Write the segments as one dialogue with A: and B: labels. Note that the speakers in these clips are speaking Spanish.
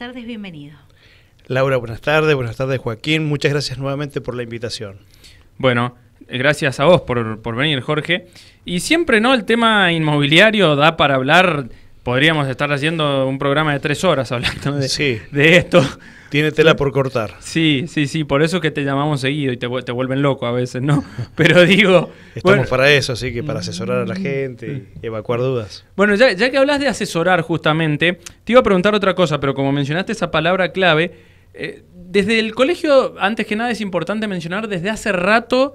A: tardes, bienvenido.
B: Laura, buenas tardes, buenas tardes Joaquín, muchas gracias nuevamente por la invitación. Bueno, gracias a vos por, por venir Jorge. Y siempre, ¿no? El tema inmobiliario da para hablar podríamos estar haciendo un programa de tres horas hablando de, sí. de esto, tiene tela por cortar. Sí, sí, sí, por eso es que te llamamos seguido y te,
C: vuelven loco a veces, ¿no? Pero digo... Estamos para eso, así que para asesorar a la mm. gente, evacuar dudas.
B: Bueno, ya, ya que hablas de asesorar justamente, te iba a preguntar otra cosa, pero como mencionaste esa palabra clave, eh, desde el colegio, antes que nada es importante mencionar, desde hace rato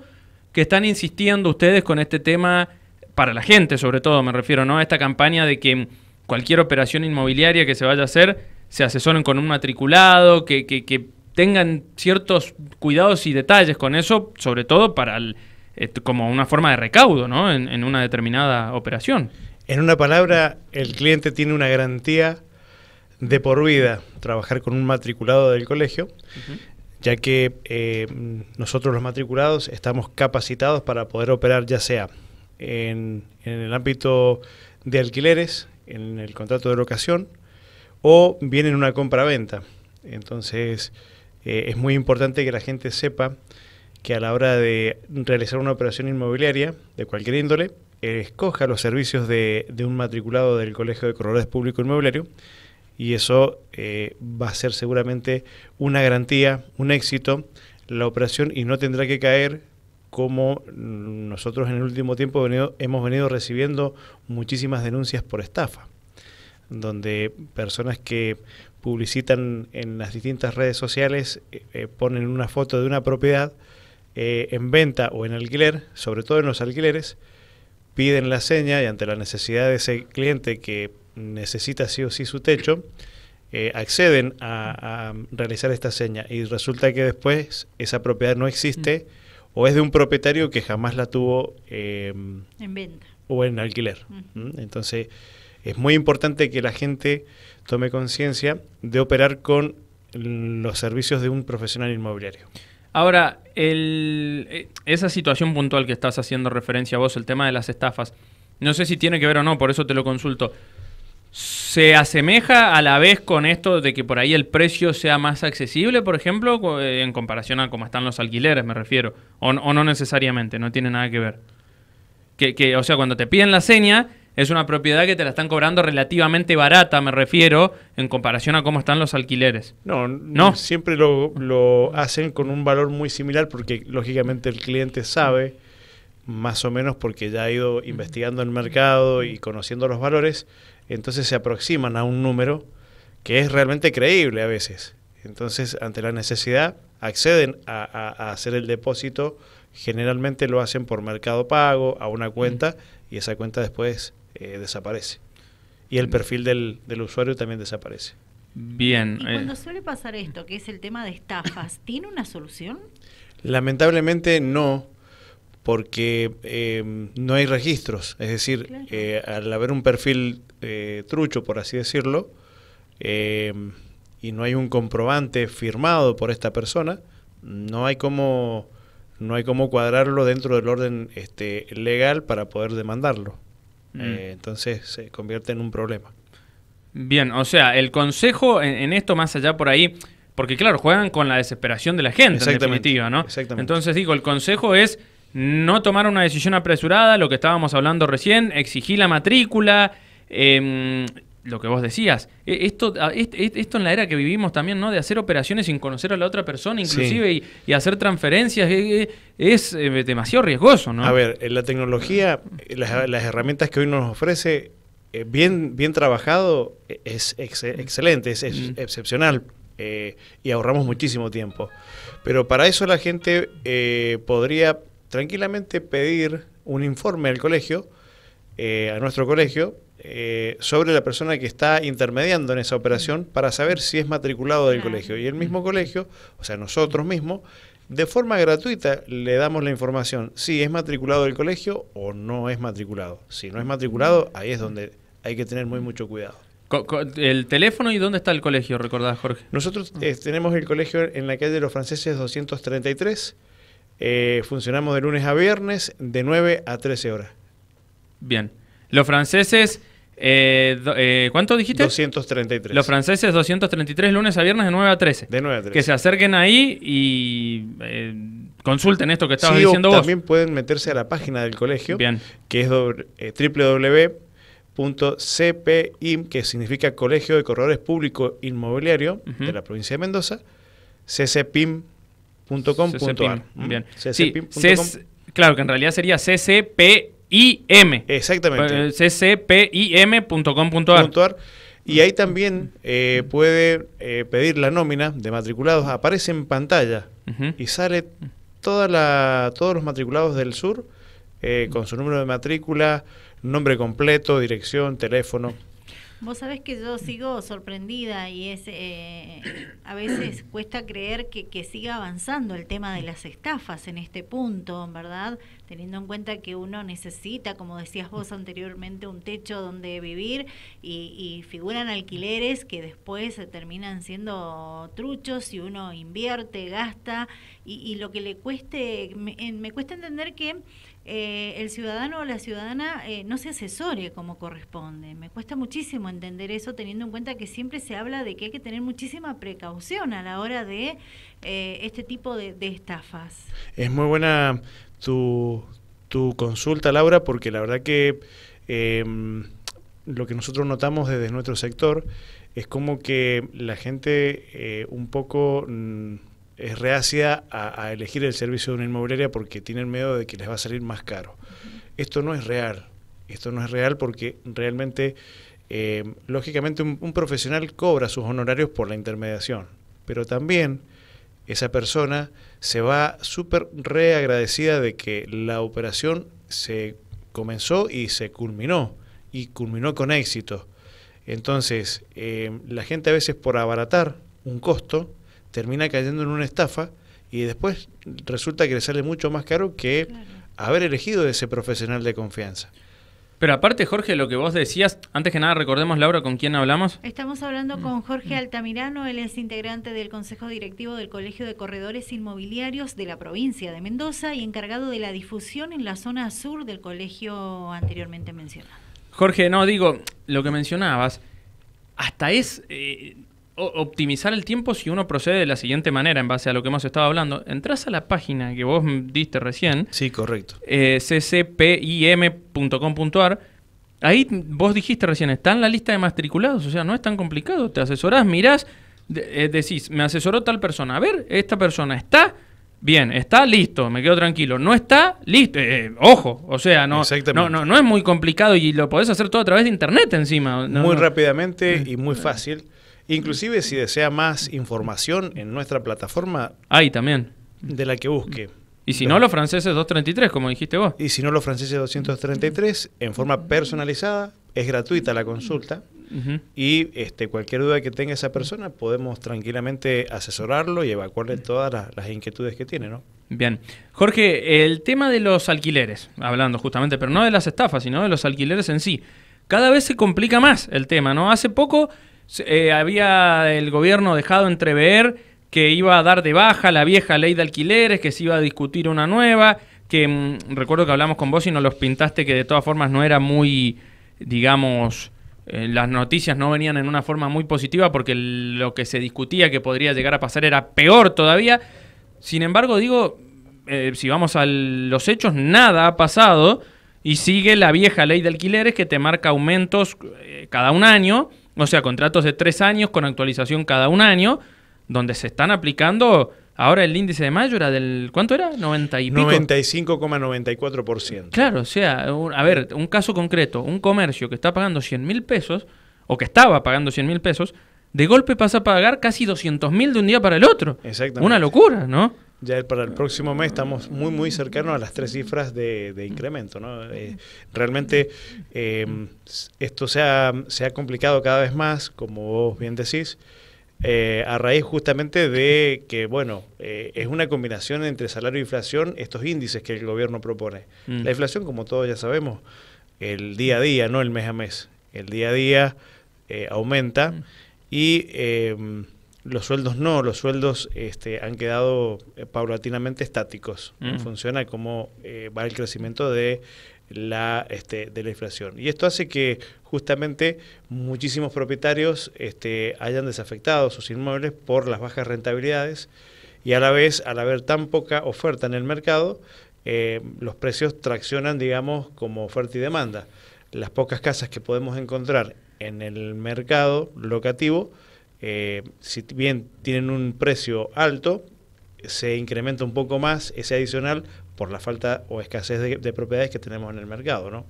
B: que están insistiendo ustedes con este tema, para la gente sobre todo me refiero, ¿no? A esta campaña de que cualquier operación inmobiliaria que se vaya a hacer se asesoren con un matriculado, que, que, tengan ciertos cuidados y detalles con eso, sobre todo para eh, como una forma de recaudo ¿no? en, en una determinada operación.
C: En una palabra, el cliente tiene una garantía de por vida trabajar con un matriculado del colegio, ya que eh, nosotros los matriculados estamos capacitados para poder operar ya sea en, en el ámbito de alquileres, en el contrato de locación, o viene en una compra-venta. Entonces, eh, es muy importante que la gente sepa que a la hora de realizar una operación inmobiliaria de cualquier índole, escoja los servicios de, un matriculado del Colegio de Corredores Público Inmobiliario y eso eh, va a ser seguramente una garantía, un éxito, la operación y no tendrá que caer como nosotros en el último tiempo hemos venido recibiendo muchísimas denuncias por estafa donde personas que publicitan en las distintas redes sociales eh, eh, ponen una foto de una propiedad eh, en venta o en alquiler, sobre todo en los alquileres, piden la seña y ante la necesidad de ese cliente que necesita sí o sí su techo, acceden a, realizar esta seña y resulta que después esa propiedad no existe mm. o es de un propietario que jamás la tuvo en venta o en alquiler. Mm. ¿Mm? Entonces, es muy importante que la gente tome conciencia de operar con los servicios de un profesional inmobiliario.
B: Ahora, eh, esa situación puntual que estás haciendo referencia a vos, el tema de las estafas, no sé si tiene que ver o no, por eso te lo consulto. ¿Se asemeja a la vez con esto de que por ahí el precio sea más accesible, por ejemplo, eh, en comparación a cómo están los alquileres, me refiero? O, no necesariamente, no tiene nada que ver. Que, o sea, cuando te piden la seña, es una propiedad que te la están cobrando relativamente barata, me refiero, en comparación a cómo están los
C: alquileres. No, no. Siempre lo, hacen con un valor muy similar porque lógicamente el cliente sabe, más o menos porque ya ha ido investigando el mercado y conociendo los valores, entonces se aproximan a un número que es realmente creíble a veces. Entonces, ante la necesidad, acceden a hacer el depósito. Generalmente lo hacen por mercado pago, a una cuenta, y esa cuenta después eh, desaparece. Y el perfil del, del usuario también desaparece. Bien. Y cuando
A: eh, suele pasar esto, que es el tema de estafas, ¿tiene una solución?
C: Lamentablemente no, porque eh, no hay registros. Es decir, al haber un perfil trucho, por así decirlo, y no hay un comprobante firmado por esta persona, no hay cómo, no hay cuadrarlo dentro del orden este, legal para poder demandarlo. Mm. Eh, entonces se convierte en un problema.
B: Bien, o sea, el consejo en, esto, más allá por ahí, porque claro, juegan con la desesperación de la gente, definitiva, ¿no? Exactamente. Entonces digo, el consejo es no tomar una decisión apresurada, lo que estábamos hablando recién, exigir la matrícula, eh, lo que vos decías, e, esto, esto en la era que vivimos también, ¿no? De hacer operaciones sin conocer a la otra persona, inclusive, y, hacer transferencias, e, e,
C: es, eh, demasiado riesgoso, ¿no? A ver, eh, la tecnología, eh, las, herramientas que hoy nos ofrece, bien, bien trabajado, es excelente, es, mm. excepcional, y ahorramos muchísimo tiempo. Pero para eso la gente podría tranquilamente pedir un informe al colegio, a nuestro colegio, eh, sobre la persona que está intermediando en esa operación para saber si es matriculado del colegio. Y el mismo colegio, o sea, nosotros mismos, de forma gratuita le damos la información si es matriculado del colegio o no es matriculado. Si no es matriculado, ahí es donde hay que tener muy mucho cuidado. ¿El teléfono y dónde está el colegio? Recordás, Jorge. Nosotros eh, tenemos el colegio en la calle de los franceses 233. Eh, funcionamos de lunes a viernes de 9 a 13 horas.
B: Bien. Los franceses eh, eh, ¿Cuánto dijiste? 233. Los
C: franceses 233
B: lunes a viernes de 9 a 13. De 9 a 13. Que se acerquen ahí y eh, consulten esto que estabas diciendo También
C: pueden meterse a la página del colegio, Bien. que es eh, www.cpim, que significa Colegio de Corredores Público Inmobiliario de la provincia de Mendoza, ccpim.com.ar. Bien.
B: claro, que en realidad sería ccp m Exactamente.
C: Eh, ccpim.com.ar. Y ahí también eh, puede eh, pedir la nómina de matriculados. Aparece en pantalla y sale toda la, todos los matriculados del sur con su número de matrícula, nombre completo, dirección, teléfono.
A: Vos sabés que yo sigo sorprendida y es eh, a veces cuesta creer que, que, siga avanzando el tema de las estafas en este punto, ¿verdad? Teniendo en cuenta que uno necesita, como decías vos anteriormente, un techo donde vivir y, figuran alquileres que después terminan siendo truchos y uno invierte, gasta y, y lo que le cueste, me cuesta entender que eh, el ciudadano o la ciudadana eh, no se asesore como corresponde. Me cuesta muchísimo entender eso teniendo en cuenta que siempre se habla de que hay que tener muchísima precaución a la hora de eh, este tipo de, estafas.
C: Es muy buena tu, consulta, Laura, porque la verdad que em, lo que nosotros notamos desde nuestro sector es como que la gente un poco... Mm, es reacia a, elegir el servicio de una inmobiliaria porque tienen miedo de que les va a salir más caro. Esto no es real, esto no es real porque realmente, eh, lógicamente, un, profesional cobra sus honorarios por la intermediación, pero también esa persona se va súper reagradecida de que la operación se comenzó y se culminó, y culminó con éxito. Entonces, eh, la gente a veces por abaratar un costo, termina cayendo en una estafa y después resulta que le sale mucho más caro que haber elegido ese profesional de confianza. Pero aparte, Jorge,
B: lo que vos decías, antes que nada recordemos, Laura, con quién hablamos.
A: Estamos hablando con mm. Jorge Altamirano, él es integrante del Consejo Directivo del Colegio de Corredores Inmobiliarios de la provincia de Mendoza y encargado de la difusión en la zona sur del colegio anteriormente mencionado.
B: Jorge, no, digo, lo que mencionabas, hasta es, eh, optimizar el tiempo si uno procede de la siguiente manera, en base a lo que hemos estado hablando. entras a la página que vos diste recién. Sí, correcto. Eh, ccpim.com.ar. Ahí vos dijiste recién, está en la lista de matriculados, o sea, no es tan complicado. Te asesorás, mirás, eh, decís, me asesoró tal persona. A ver, esta persona está, Bien, está listo, me quedo tranquilo. No está listo, eh, ojo, o sea, no, no, no, es muy complicado y lo podés hacer todo a través de internet encima. muy
C: rápidamente mm. y muy fácil. Inclusive si desea más información en nuestra plataforma.
B: Hay también.
C: De la que busque. Y si no, los franceses 233, como dijiste vos. Y si no, los franceses 233, en forma personalizada, es gratuita la consulta. Y este, cualquier duda que tenga esa persona, podemos tranquilamente asesorarlo y evacuarle todas las, inquietudes que tiene, ¿no?
B: Bien. Jorge, el tema de los alquileres, hablando justamente, pero no de las estafas, sino de los alquileres en sí. Cada vez se complica más el tema, ¿no? Hace poco eh, había el gobierno dejado entrever que iba a dar de baja la vieja ley de alquileres, que se iba a discutir una nueva, que mm, recuerdo que hablamos con vos y nos los pintaste que de todas formas no era muy, digamos, eh, las noticias no venían en una forma muy positiva porque lo que se discutía que podría llegar a pasar era peor todavía. Sin embargo, digo, eh, si vamos a los hechos, nada ha pasado y sigue la vieja ley de alquileres que te marca aumentos cada un año o sea, contratos de tres años con actualización cada un año, donde se están aplicando Ahora el índice de mayo era del. ¿Cuánto era? Noventa y pico.
C: 95,94%.
B: Claro, o sea, a ver, un caso concreto. Un comercio que está pagando 100 mil pesos, o que estaba pagando 100 mil pesos, de golpe pasa a pagar casi 200 mil de un día para el otro. Exactamente. Una
C: locura, ¿no? Ya para el próximo mes estamos muy, muy cercanos a las tres cifras de, incremento. Eh, realmente em, esto se ha, complicado cada vez más, como vos bien decís, eh, a raíz justamente de que, bueno, eh, es una combinación entre salario e inflación, estos índices que el gobierno propone. Mm. La inflación, como todos ya sabemos, el día a día, no el mes a mes, el día a día aumenta mm. y em, los sueldos no, los sueldos este, han quedado eh, paulatinamente estáticos Funciona mm. en función eh, va el crecimiento de la, este, de la inflación. Y esto hace que justamente muchísimos propietarios este, hayan desafectado sus inmuebles por las bajas rentabilidades y a la vez, al haber tan poca oferta en el mercado, eh, los precios traccionan, digamos, como oferta y demanda. Las pocas casas que podemos encontrar en el mercado locativo eh, si bien tienen un precio alto, se incrementa un poco más ese adicional por la falta o escasez de, propiedades que tenemos en el mercado, ¿no?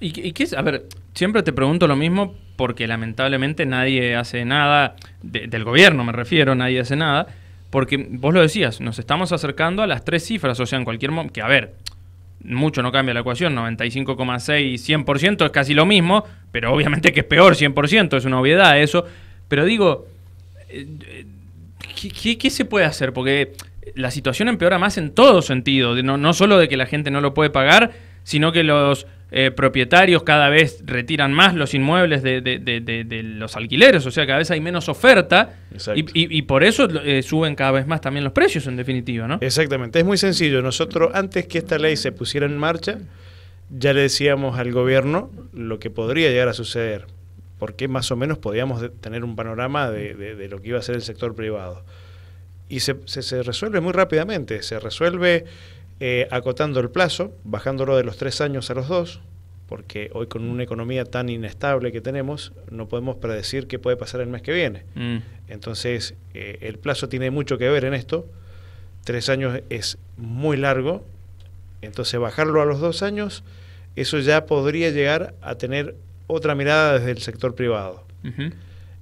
B: ¿Y, qué es? A ver, siempre te pregunto lo mismo porque lamentablemente nadie hace nada, del gobierno me refiero, nadie hace nada, porque vos lo decías, nos estamos acercando a las tres cifras, o sea, en cualquier momento, que a ver, mucho no cambia la ecuación, 95,6 y 100% es casi lo mismo, pero obviamente que es peor 100%, es una obviedad eso, pero digo, eh, ¿qué, se puede hacer? Porque la situación empeora más en todo sentido, no, no, solo de que la gente no lo puede pagar, sino que los eh, propietarios cada vez retiran más los inmuebles de, de, de, los alquileres, o sea, cada vez hay menos oferta
C: y, por eso eh, suben cada vez más también los precios en definitiva, ¿no? Exactamente, es muy sencillo, nosotros antes que esta ley se pusiera en marcha, ya le decíamos al gobierno lo que podría llegar a suceder porque más o menos podíamos tener un panorama de, lo que iba a ser el sector privado. Y se, se, resuelve muy rápidamente, se resuelve eh, acotando el plazo, bajándolo de los tres años a los dos, porque hoy con una economía tan inestable que tenemos, no podemos predecir qué puede pasar el mes que viene. Mm. Entonces, eh, el plazo tiene mucho que ver en esto. Tres años es muy largo, entonces bajarlo a los dos años, eso ya podría llegar a tener otra mirada desde el sector privado.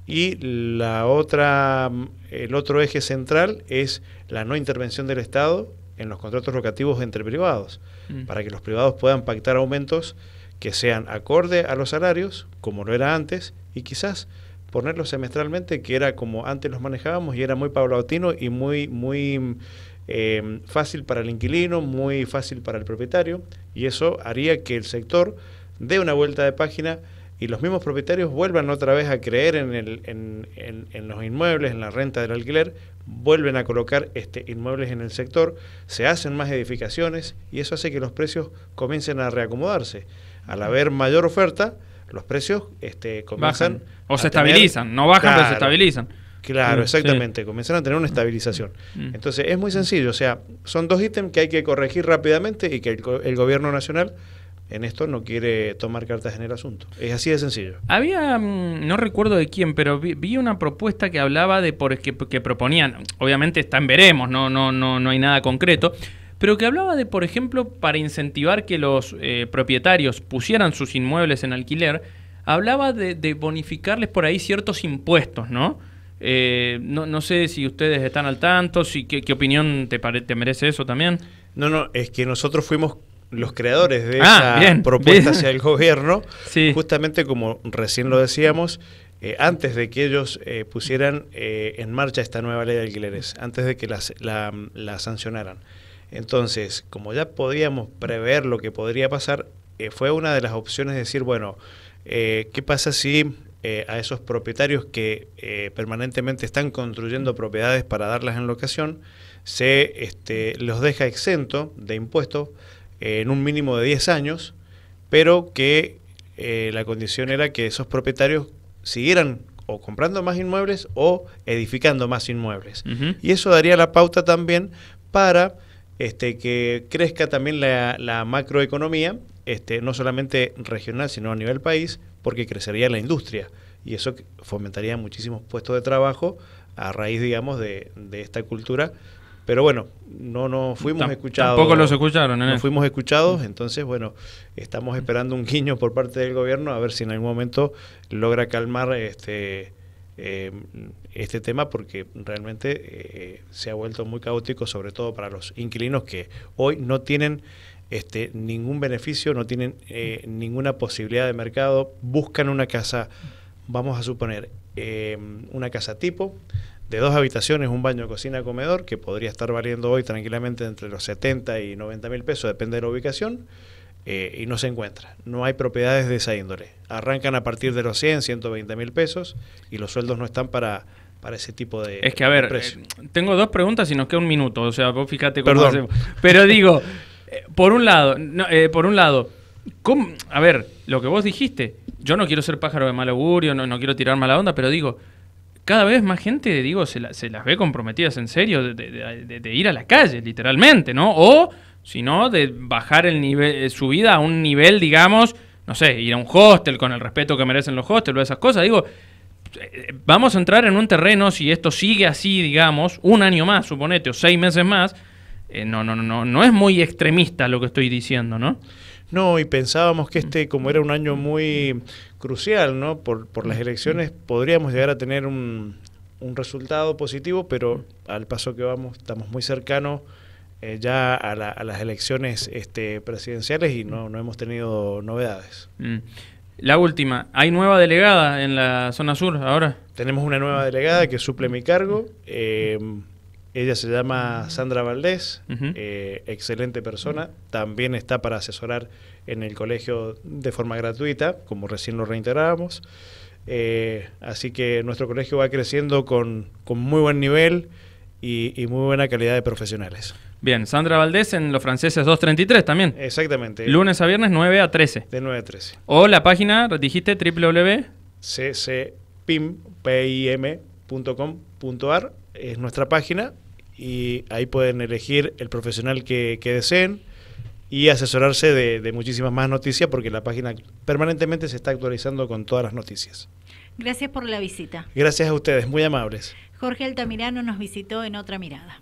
C: Y la otra, el otro eje central es la no intervención del Estado en los contratos locativos entre privados, mm. para que los privados puedan pactar aumentos que sean acorde a los salarios, como lo era antes, y quizás ponerlos semestralmente, que era como antes los manejábamos y era muy paulatino y muy, muy eh, fácil para el inquilino, muy fácil para el propietario, y eso haría que el sector dé una vuelta de página y los mismos propietarios vuelvan otra vez a creer en, el, en, los inmuebles, en la renta del alquiler, vuelven a colocar este, inmuebles en el sector, se hacen más edificaciones y eso hace que los precios comiencen a reacomodarse. Al haber mayor oferta, los precios este, comienzan... O se estabilizan, no bajan, pero se estabilizan. Claro, mm, exactamente, comienzan a tener una estabilización. Mm. Entonces es muy sencillo, o sea, son dos ítems que hay que corregir rápidamente y que el gobierno nacional en esto no quiere tomar cartas en el asunto. Es así de sencillo.
B: Había, mm, no recuerdo de quién, pero vi, una propuesta que hablaba de por, que, que, proponían, obviamente está en veremos, no, no, no, no hay nada concreto, pero que hablaba de, por ejemplo, para incentivar que los eh, propietarios pusieran sus inmuebles en alquiler, hablaba de, bonificarles por ahí ciertos impuestos, eh, ¿no? no, sé si ustedes están al tanto, si qué, opinión te, parece te merece eso también. No, no,
C: es que nosotros fuimos los creadores de ah, esa propuesta hacia el gobierno, justamente como recién lo decíamos, eh, antes de que ellos eh, pusieran eh, en marcha esta nueva ley de alquileres, antes de que las, la, la, sancionaran. Entonces, como ya podíamos prever lo que podría pasar, fue una de las opciones decir, bueno, ¿qué pasa si a esos propietarios que permanentemente están construyendo propiedades para darlas en locación, se este, los deja exento de impuestos? en un mínimo de 10 años, pero que eh, la condición era que esos propietarios siguieran o comprando más inmuebles o edificando más inmuebles. Y eso daría la pauta también para este, que crezca también la, macroeconomía, este, no solamente regional, sino a nivel país, porque crecería la industria. Y eso fomentaría muchísimos puestos de trabajo a raíz, digamos, de, de esta cultura pero bueno, no nos fuimos escuchados. Tampoco los escucharon, ¿eh? No fuimos escuchados, entonces, bueno, estamos esperando un guiño por parte del gobierno a ver si en algún momento logra calmar este, eh, este tema porque realmente eh, se ha vuelto muy caótico, sobre todo para los inquilinos que hoy no tienen este, ningún beneficio, no tienen eh, ninguna posibilidad de mercado, buscan una casa, vamos a suponer, una casa tipo, de dos habitaciones, un baño, cocina, comedor, que podría estar valiendo hoy tranquilamente entre los 70 y 90 mil pesos, depende de la ubicación, eh, y no se encuentra. No hay propiedades de esa índole. Arrancan a partir de los 100, 120 mil pesos y los sueldos no están para para ese tipo de Es
B: que, a ver, eh, tengo dos preguntas y nos queda un minuto, o sea, vos fíjate cómo hacemos. Pero digo, eh, por un lado, no, por un lado, a ver, lo que vos dijiste, yo no quiero ser pájaro de mal augurio, no, no quiero tirar mala onda, pero digo, cada vez más gente, digo, se, las ve comprometidas en serio de, ir a la calle, literalmente, ¿no? O, si no, de bajar el nivel, eh, su vida a un nivel, digamos, no sé, ir a un hostel con el respeto que merecen los hostels o esas cosas. Digo, eh, vamos a entrar en un terreno, si esto sigue así, digamos, un año más, suponete, o seis meses más, eh, no no, no, no, no es muy
C: extremista lo que estoy diciendo, ¿no? no, y pensábamos que mm. este, como era un año muy crucial, ¿no? Por, por las mm. elecciones podríamos llegar a tener un, resultado positivo, pero mm. al paso que vamos estamos muy cercanos eh, ya a, las elecciones este, presidenciales y no, no hemos tenido novedades. La última, ¿hay nueva delegada en la zona sur ahora? Tenemos una nueva delegada que suple mi cargo. Eh, ella se llama Sandra Valdés, eh, excelente persona. También está para asesorar en el colegio de forma gratuita, como recién lo reiterábamos. Eh, así que nuestro colegio va creciendo con, muy buen nivel y, y, muy buena calidad de profesionales.
B: Bien, Sandra Valdés en Los Franceses 233 también. Exactamente. Lunes a viernes 9 a 13. De 9 a 13. O la página,
C: dijiste, www.ccpim.com.ar es nuestra página y ahí pueden elegir el profesional que, deseen y asesorarse de, de, muchísimas más noticias porque la página permanentemente se está actualizando con todas las noticias.
A: Gracias por la visita.
C: Gracias a ustedes, muy amables.
A: Jorge Altamirano nos visitó en otra mirada.